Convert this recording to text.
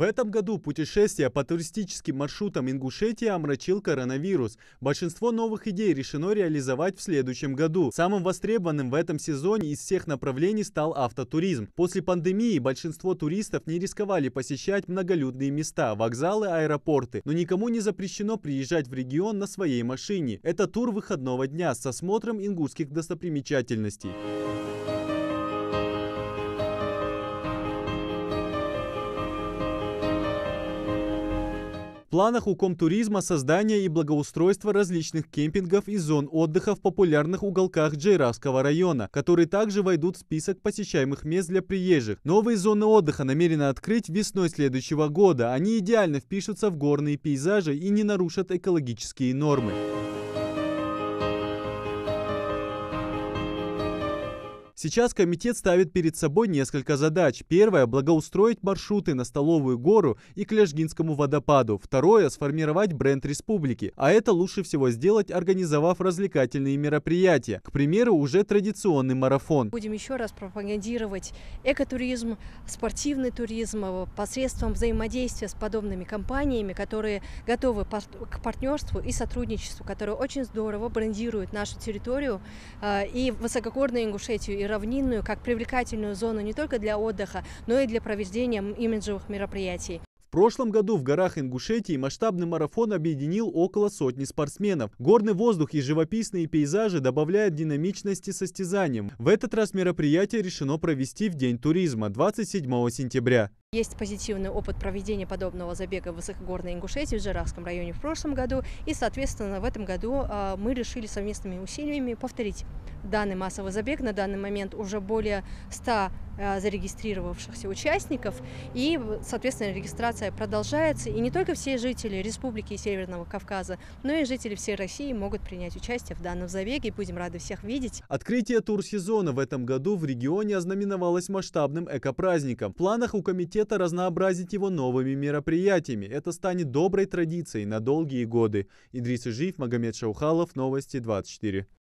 В этом году путешествия по туристическим маршрутам Ингушетии омрачил коронавирус. Большинство новых идей решено реализовать в следующем году. Самым востребованным в этом сезоне из всех направлений стал автотуризм. После пандемии большинство туристов не рисковали посещать многолюдные места, вокзалы, аэропорты. Но никому не запрещено приезжать в регион на своей машине. Это тур выходного дня с осмотром ингушских достопримечательностей. планах у Комтуризма создание и благоустройство различных кемпингов и зон отдыха в популярных уголках Джейравского района, которые также войдут в список посещаемых мест для приезжих. Новые зоны отдыха намерены открыть весной следующего года. Они идеально впишутся в горные пейзажи и не нарушат экологические нормы. Сейчас комитет ставит перед собой несколько задач. Первое – благоустроить маршруты на Столовую гору и к Лежгинскому водопаду. Второе – сформировать бренд республики. А это лучше всего сделать, организовав развлекательные мероприятия. К примеру, уже традиционный марафон. Будем еще раз пропагандировать экотуризм, спортивный туризм э, посредством взаимодействия с подобными компаниями, которые готовы к партнерству и сотрудничеству, которые очень здорово брендируют нашу территорию э, и высокогорную Ингушетию, и равнинную как привлекательную зону не только для отдыха, но и для проведения имиджевых мероприятий. В прошлом году в горах Ингушетии масштабный марафон объединил около сотни спортсменов. Горный воздух и живописные пейзажи добавляют динамичности состязаниям. В этот раз мероприятие решено провести в День туризма 27 сентября. Есть позитивный опыт проведения подобного забега в высокогорной Ингушетии в Жиравском районе в прошлом году, и, соответственно, в этом году а, мы решили совместными усилиями повторить данный массовый забег. На данный момент уже более 100 а, зарегистрировавшихся участников, и, соответственно, регистрация продолжается, и не только все жители Республики Северного Кавказа, но и жители всей России могут принять участие в данном забеге, и будем рады всех видеть. Открытие турсезона в этом году в регионе ознаменовалось масштабным экопраздником. В планах у комитета университета разнообразить его новыми мероприятиями. Это станет доброй традицией на долгие годы. Идрис Ижиев, Магомед Шаухалов, Новости 24.